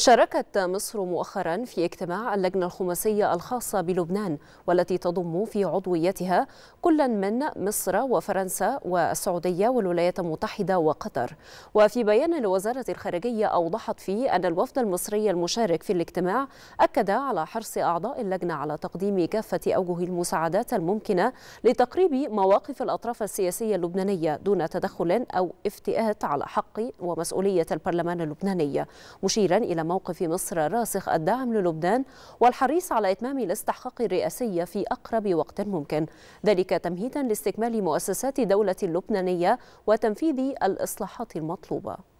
شاركت مصر مؤخرا في اجتماع اللجنة الخماسية الخاصة بلبنان والتي تضم في عضويتها كل من مصر وفرنسا والسعودية والولايات المتحدة وقطر وفي بيان لوزارة الخارجية أوضحت فيه أن الوفد المصري المشارك في الاجتماع أكد على حرص أعضاء اللجنة على تقديم كافة أوجه المساعدات الممكنة لتقريب مواقف الأطراف السياسية اللبنانية دون تدخل أو افتئات على حق ومسؤولية البرلمان اللبناني مشيرا إلى موقف مصر راسخ الدعم للبنان والحريص على إتمام الاستحقاق الرئاسي في أقرب وقت ممكن ذلك تمهيدا لاستكمال مؤسسات دولة لبنانية وتنفيذ الإصلاحات المطلوبة